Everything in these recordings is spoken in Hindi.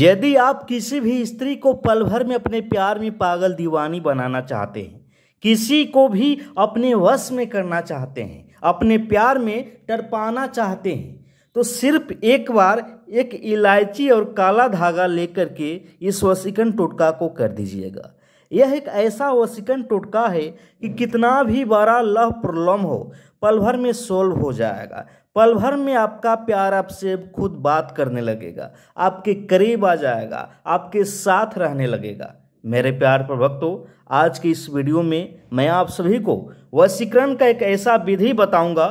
यदि आप किसी भी स्त्री को पल भर में अपने प्यार में पागल दीवानी बनाना चाहते हैं किसी को भी अपने वश में करना चाहते हैं अपने प्यार में टरपाना चाहते हैं तो सिर्फ एक बार एक इलायची और काला धागा लेकर के इस वसीकन टोटका को कर दीजिएगा यह एक ऐसा वसीकन टोटका है कि कितना भी बड़ा लह प्रॉब्लम हो पल भर में सॉल्व हो जाएगा पल भर में आपका प्यार आपसे खुद बात करने लगेगा आपके करीब आ जाएगा आपके साथ रहने लगेगा मेरे प्यार पर भक्तों आज की इस वीडियो में मैं आप सभी को वशीकरण का एक ऐसा विधि बताऊंगा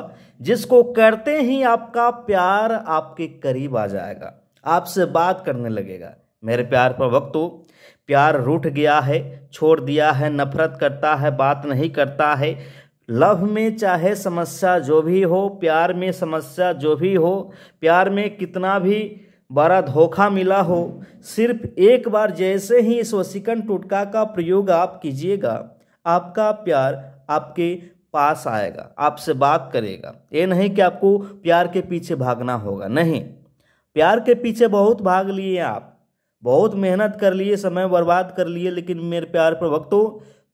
जिसको करते ही आपका प्यार आपके करीब आ जाएगा आपसे बात करने लगेगा मेरे प्यार पर भक्तों प्यार रूठ गया है छोड़ दिया है नफरत करता है बात नहीं करता है लव में चाहे समस्या जो भी हो प्यार में समस्या जो भी हो प्यार में कितना भी बड़ा धोखा मिला हो सिर्फ एक बार जैसे ही इस वसीकन टुटका का प्रयोग आप कीजिएगा आपका प्यार आपके पास आएगा आपसे बात करेगा ये नहीं कि आपको प्यार के पीछे भागना होगा नहीं प्यार के पीछे बहुत भाग लिए आप बहुत मेहनत कर लिए समय बर्बाद कर लिए लेकिन मेरे प्यार पर वक्तों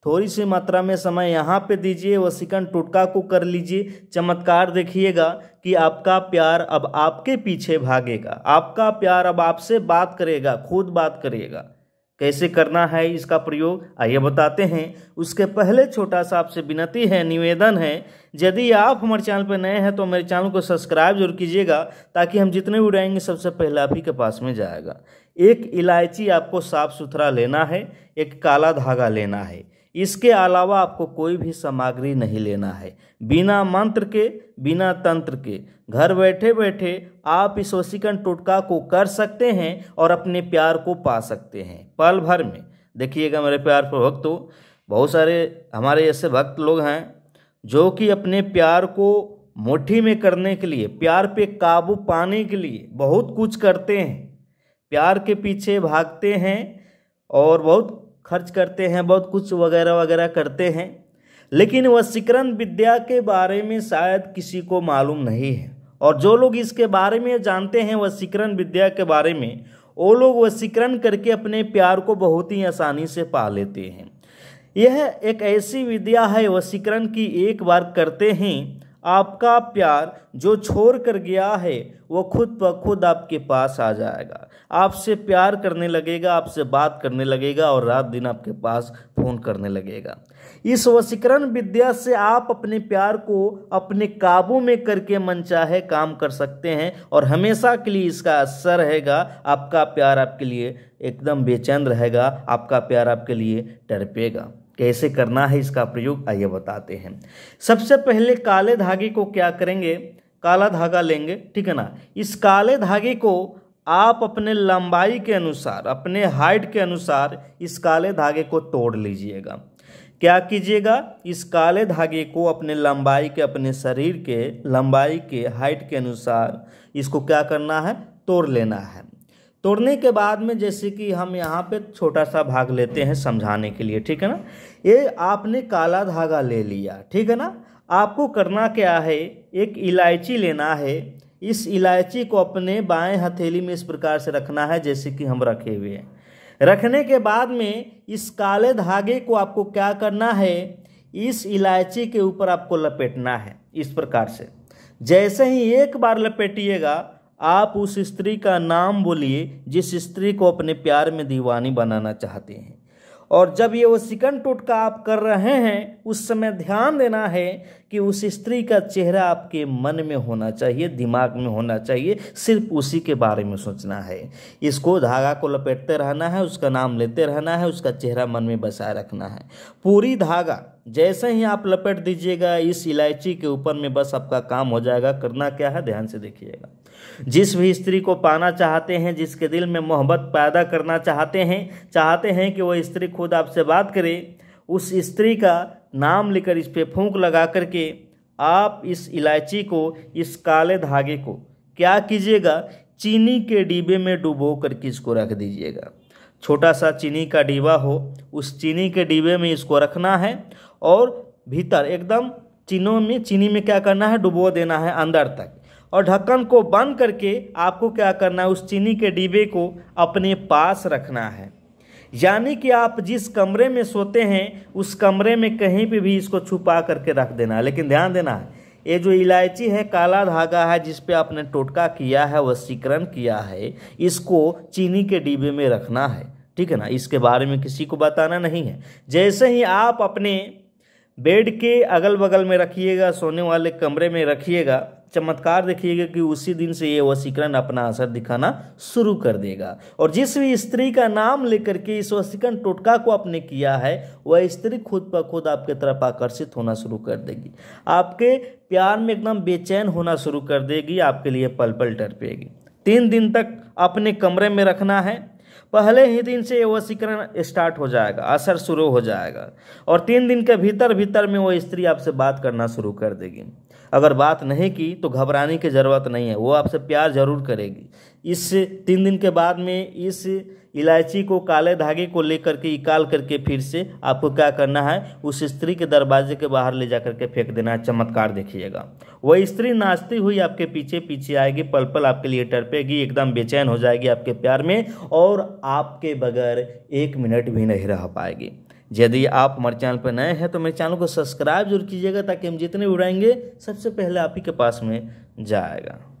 थोड़ी सी मात्रा में समय यहाँ पे दीजिए सिकन टोटका को कर लीजिए चमत्कार देखिएगा कि आपका प्यार अब आपके पीछे भागेगा आपका प्यार अब आपसे बात करेगा खुद बात करेगा कैसे करना है इसका प्रयोग आइए बताते हैं उसके पहले छोटा सा आपसे विनती है निवेदन है यदि आप हमारे चैनल पर नए हैं तो मेरे चैनल को सब्सक्राइब जरूर कीजिएगा ताकि हम जितने उड़ाएंगे सबसे पहले आप ही के पास में जाएगा एक इलायची आपको साफ़ सुथरा लेना है एक काला धागा लेना है इसके अलावा आपको कोई भी सामग्री नहीं लेना है बिना मंत्र के बिना तंत्र के घर बैठे बैठे आप इस वसीकरण टोटका को कर सकते हैं और अपने प्यार को पा सकते हैं पल भर में देखिएगा मेरे प्यार भक्त हो बहुत सारे हमारे ऐसे भक्त लोग हैं जो कि अपने प्यार को मुठ्ठी में करने के लिए प्यार पे काबू पाने के लिए बहुत कुछ करते हैं प्यार के पीछे भागते हैं और बहुत खर्च करते हैं बहुत कुछ वगैरह वगैरह करते हैं लेकिन वशीकरण विद्या के बारे में शायद किसी को मालूम नहीं है और जो लोग इसके बारे में जानते हैं वशीकरण विद्या के बारे में वो लोग वशीकरण करके अपने प्यार को बहुत ही आसानी से पा लेते हैं यह एक ऐसी विद्या है वशीकरण की एक बार करते हैं आपका प्यार जो छोड़ कर गया है वो खुद ब खुद आपके पास आ जाएगा आपसे प्यार करने लगेगा आपसे बात करने लगेगा और रात दिन आपके पास फ़ोन करने लगेगा इस वशीकरण विद्या से आप अपने प्यार को अपने काबू में करके मनचाहे काम कर सकते हैं और हमेशा के लिए इसका असर रहेगा आपका प्यार आपके लिए एकदम बेचैन रहेगा आपका प्यार आपके लिए टरपेगा कैसे करना है इसका प्रयोग आइए बताते हैं सबसे पहले काले धागे को क्या करेंगे काला धागा लेंगे ठीक है ना इस काले धागे को आप अपने लंबाई के अनुसार अपने हाइट के अनुसार इस काले धागे को तोड़ लीजिएगा क्या कीजिएगा इस काले धागे को अपने लंबाई के अपने शरीर के लंबाई के हाइट के अनुसार इसको क्या करना है तोड़ लेना है तोड़ने के बाद में जैसे कि हम यहाँ पे छोटा सा भाग लेते हैं समझाने के लिए ठीक है ना ये आपने काला धागा ले लिया ठीक है ना आपको करना क्या है एक इलायची लेना है इस इलायची को अपने बाएं हथेली में इस प्रकार से रखना है जैसे कि हम रखे हुए हैं रखने के बाद में इस काले धागे को आपको क्या करना है इस इलायची के ऊपर आपको लपेटना है इस प्रकार से जैसे ही एक बार लपेटिएगा आप उस स्त्री का नाम बोलिए जिस स्त्री को अपने प्यार में दीवानी बनाना चाहते हैं और जब ये वो सिकन टोटका आप कर रहे हैं उस समय ध्यान देना है कि उस स्त्री का चेहरा आपके मन में होना चाहिए दिमाग में होना चाहिए सिर्फ उसी के बारे में सोचना है इसको धागा को लपेटते रहना है उसका नाम लेते रहना है उसका चेहरा मन में बसाए रखना है पूरी धागा जैसे ही आप लपेट दीजिएगा इस इलायची के ऊपर में बस आपका काम हो जाएगा करना क्या है ध्यान से देखिएगा जिस भी स्त्री को पाना चाहते हैं जिसके दिल में मोहब्बत पैदा करना चाहते हैं चाहते हैं कि वह स्त्री खुद आपसे बात करे उस स्त्री का नाम लेकर इस पर फूंक लगा करके आप इस इलायची को इस काले धागे को क्या कीजिएगा चीनी के डिब्बे में डुबो करके इसको रख दीजिएगा छोटा सा चीनी का डिब्बा हो उस चीनी के डिब्बे में इसको रखना है और भीतर एकदम चीनों में चीनी में क्या करना है डुबो देना है अंदर तक और ढक्कन को बंद करके आपको क्या करना है उस चीनी के डिब्बे को अपने पास रखना है यानी कि आप जिस कमरे में सोते हैं उस कमरे में कहीं पर भी इसको छुपा करके रख देना है लेकिन ध्यान देना है ये जो इलायची है काला धागा है जिस पे आपने टोटका किया है सिकरण किया है इसको चीनी के डिब्बे में रखना है ठीक है ना इसके बारे में किसी को बताना नहीं है जैसे ही आप अपने बेड के अगल बगल में रखिएगा सोने वाले कमरे में रखिएगा चमत्कार देखिएगा कि उसी दिन से ये वसीकरण अपना असर दिखाना शुरू कर देगा और जिस भी स्त्री का नाम लेकर के इस वसीकरण टोटका को आपने किया है वह स्त्री खुद पर खुद आपके तरफ आकर्षित होना शुरू कर देगी आपके प्यार में एकदम बेचैन होना शुरू कर देगी आपके लिए पल पल टरपेगी तीन दिन तक अपने कमरे में रखना है पहले ही दिन से वसीकरण स्टार्ट हो जाएगा असर शुरू हो जाएगा और तीन दिन के भीतर भीतर में वो स्त्री आपसे बात करना शुरू कर देगी अगर बात नहीं की तो घबराने की ज़रूरत नहीं है वो आपसे प्यार ज़रूर करेगी इस तीन दिन के बाद में इस इलायची को काले धागे को लेकर के इकाल करके फिर से आपको क्या करना है उस स्त्री के दरवाजे के बाहर ले जा करके फेंक देना है चमत्कार देखिएगा वह स्त्री नाचती हुई आपके पीछे पीछे आएगी पल पल आपके लिए टरपेगी एकदम बेचैन हो जाएगी आपके प्यार में और आपके बगैर एक मिनट भी नहीं रह पाएगी यदि आप हमारे चैनल पर नए हैं तो मेरे चैनल को सब्सक्राइब जरूर कीजिएगा ताकि हम जितने उड़ाएंगे सबसे पहले आप ही के पास में जाएगा